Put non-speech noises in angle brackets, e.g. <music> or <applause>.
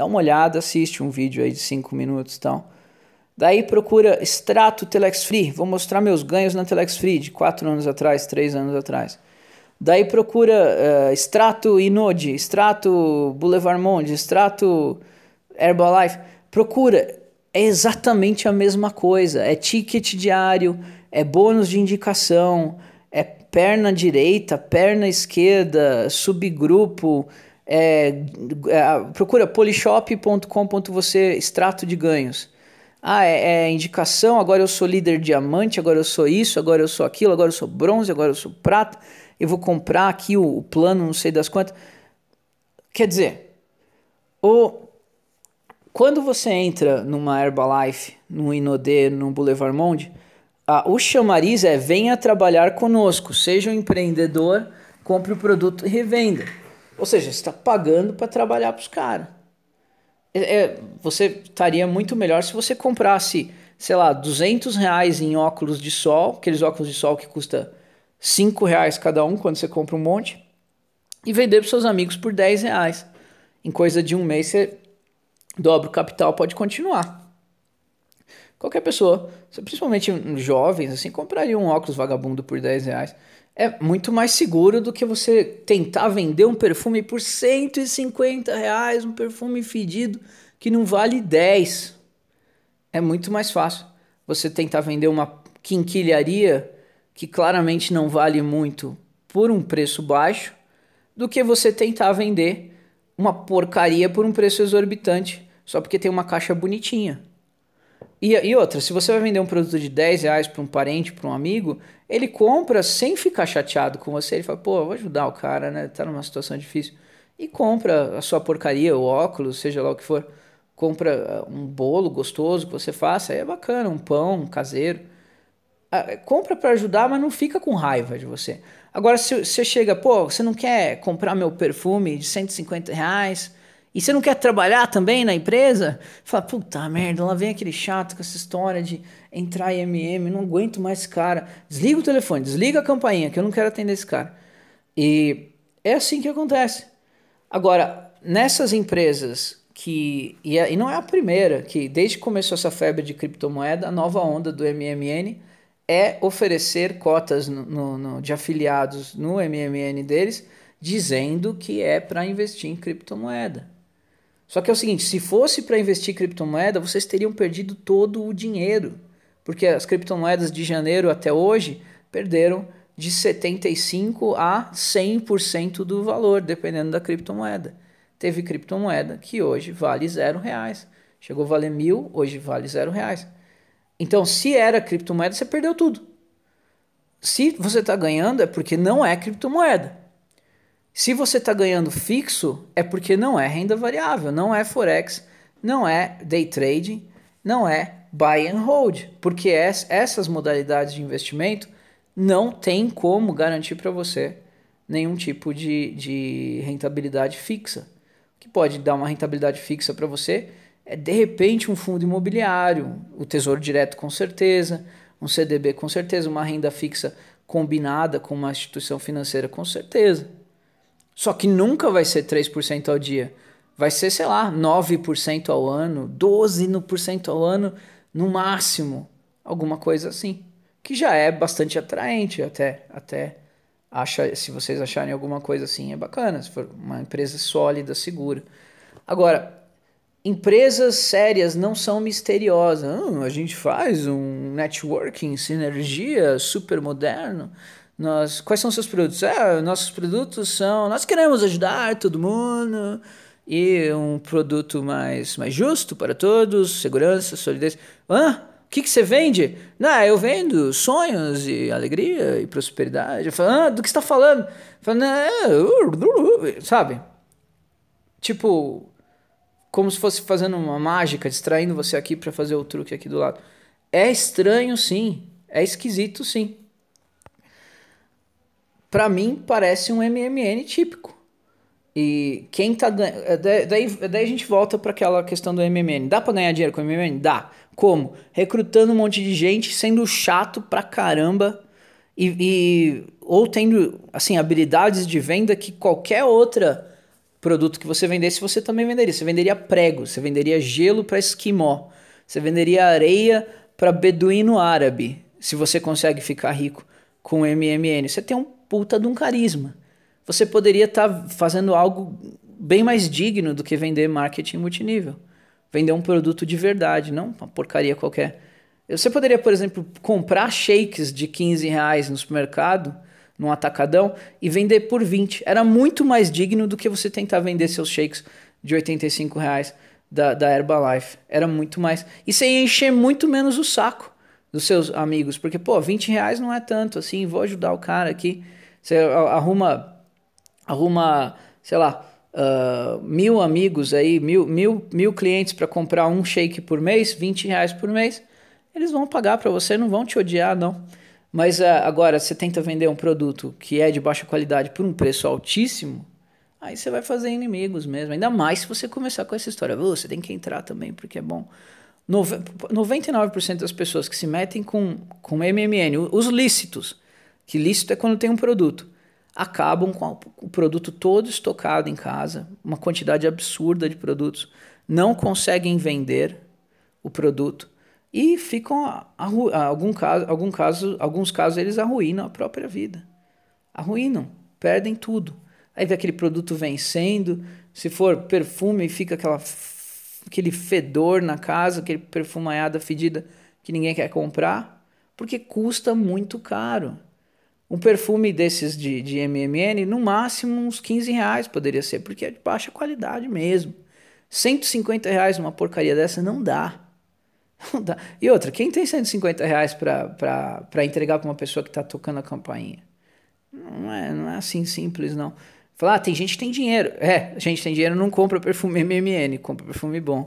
Dá uma olhada, assiste um vídeo aí de 5 minutos e então. tal. Daí procura extrato Telex Free. Vou mostrar meus ganhos na Telex Free de 4 anos atrás, 3 anos atrás. Daí procura uh, extrato Inode, extrato Boulevard Monde, extrato Herbalife. Procura, é exatamente a mesma coisa. É ticket diário, é bônus de indicação, é perna direita, perna esquerda, subgrupo, é, é procura polishop.com. você extrato de ganhos. Ah, é, é, indicação, agora eu sou líder diamante, agora eu sou isso, agora eu sou aquilo, agora eu sou bronze, agora eu sou prata, eu vou comprar aqui o, o plano, não sei das quantas. Quer dizer, o, quando você entra numa Herbalife, num Inodê, num Boulevard Monde, a, o chamariz é venha trabalhar conosco, seja um empreendedor, compre o produto e revenda. Ou seja, você está pagando para trabalhar para os caras. É, é, você estaria muito melhor se você comprasse, sei lá, 200 reais em óculos de sol, aqueles óculos de sol que custa 5 reais cada um quando você compra um monte, e vender para seus amigos por 10 reais. Em coisa de um mês você dobra o capital, pode continuar. Qualquer pessoa, principalmente jovens, assim, compraria um óculos vagabundo por 10 reais. É muito mais seguro do que você tentar vender um perfume por 150 reais, um perfume fedido que não vale 10. É muito mais fácil você tentar vender uma quinquilharia que claramente não vale muito por um preço baixo do que você tentar vender uma porcaria por um preço exorbitante só porque tem uma caixa bonitinha. E, e outra, se você vai vender um produto de 10 reais para um parente, para um amigo, ele compra sem ficar chateado com você. Ele fala, pô, vou ajudar o cara, né? Tá numa situação difícil. E compra a sua porcaria, o óculos, seja lá o que for. Compra ah, um bolo gostoso que você faça, aí é bacana, um pão um caseiro. Ah, é, compra para ajudar, mas não fica com raiva de você. Agora, se você chega, pô, você não quer comprar meu perfume de 150 reais? E você não quer trabalhar também na empresa? Fala, puta merda, lá vem aquele chato com essa história de entrar em MM, não aguento mais esse cara. Desliga o telefone, desliga a campainha, que eu não quero atender esse cara. E é assim que acontece. Agora, nessas empresas que. E, é, e não é a primeira, que desde que começou essa febre de criptomoeda, a nova onda do MMN é oferecer cotas no, no, no, de afiliados no MMN deles, dizendo que é para investir em criptomoeda. Só que é o seguinte, se fosse para investir em criptomoeda, vocês teriam perdido todo o dinheiro, porque as criptomoedas de janeiro até hoje perderam de 75 a 100% do valor, dependendo da criptomoeda. Teve criptomoeda que hoje vale zero reais. Chegou a valer mil, hoje vale zero reais. Então, se era criptomoeda, você perdeu tudo. Se você está ganhando, é porque não é criptomoeda. Se você está ganhando fixo, é porque não é renda variável, não é forex, não é day trading, não é buy and hold, porque essas modalidades de investimento não tem como garantir para você nenhum tipo de, de rentabilidade fixa. O que pode dar uma rentabilidade fixa para você é de repente um fundo imobiliário, o Tesouro Direto com certeza, um CDB com certeza, uma renda fixa combinada com uma instituição financeira com certeza. Só que nunca vai ser 3% ao dia. Vai ser, sei lá, 9% ao ano, 12% ao ano, no máximo. Alguma coisa assim. Que já é bastante atraente, até. até acha, se vocês acharem alguma coisa assim, é bacana. Se for uma empresa sólida, segura. Agora, empresas sérias não são misteriosas. Hum, a gente faz um networking, sinergia, super moderno. Nós, quais são seus produtos? Ah, nossos produtos são. Nós queremos ajudar todo mundo e um produto mais, mais justo para todos, segurança, solidez. Hã? Ah, o que, que você vende? Não, eu vendo sonhos e alegria e prosperidade. Eu falo, ah, do que você está falando? Eu é, uh, sabe? Tipo, como se fosse fazendo uma mágica, distraindo você aqui para fazer o truque aqui do lado. É estranho, sim. É esquisito, sim para mim parece um MMN típico. E quem tá eh, daí, daí, daí a gente volta para aquela questão do MMN. Dá para ganhar dinheiro com MMN? Dá. Como? Recrutando um monte de gente, sendo chato pra caramba e, e ou tendo assim habilidades de venda que qualquer outra produto que você vendesse, você também venderia. Você venderia prego, você venderia gelo para esquimó, você venderia areia para beduíno árabe, se você consegue ficar rico com MMN. Você tem um puta de um carisma. Você poderia estar tá fazendo algo bem mais digno do que vender marketing multinível. Vender um produto de verdade, não uma porcaria qualquer. Você poderia, por exemplo, comprar shakes de 15 reais no supermercado, num atacadão, e vender por 20. Era muito mais digno do que você tentar vender seus shakes de 85 reais da, da Herbalife. Era muito mais. E você ia encher muito menos o saco dos seus amigos, porque, pô, 20 reais não é tanto assim, vou ajudar o cara aqui. Você arruma, arruma sei lá, uh, mil amigos aí, mil, mil, mil clientes para comprar um shake por mês, 20 reais por mês, eles vão pagar para você, não vão te odiar, não. Mas uh, agora, você tenta vender um produto que é de baixa qualidade por um preço altíssimo, aí você vai fazer inimigos mesmo. Ainda mais se você começar com essa história. você tem que entrar também, porque é bom. Nove 99% das pessoas que se metem com, com MMN, os lícitos, que lícito é quando tem um produto. Acabam com o produto todo estocado em casa, uma quantidade absurda de produtos, não conseguem vender o produto e ficam, a, a, algum caso, algum caso, alguns casos eles arruinam a própria vida. Arruinam, perdem tudo. Aí vê aquele produto vencendo, se for perfume, fica aquela, aquele fedor na casa, aquele perfumanhada fedida que ninguém quer comprar, porque custa muito caro. Um perfume desses de, de MMN, no máximo uns 15 reais poderia ser, porque é de baixa qualidade mesmo. 150 reais numa porcaria dessa não dá. <laughs> Não dá. E outra, quem tem 150 reais para entregar para uma pessoa que está tocando a campainha? Não é, não é assim simples, não. Falar, ah, tem gente que tem dinheiro. É, a gente tem dinheiro, não compra perfume MMN, compra perfume bom.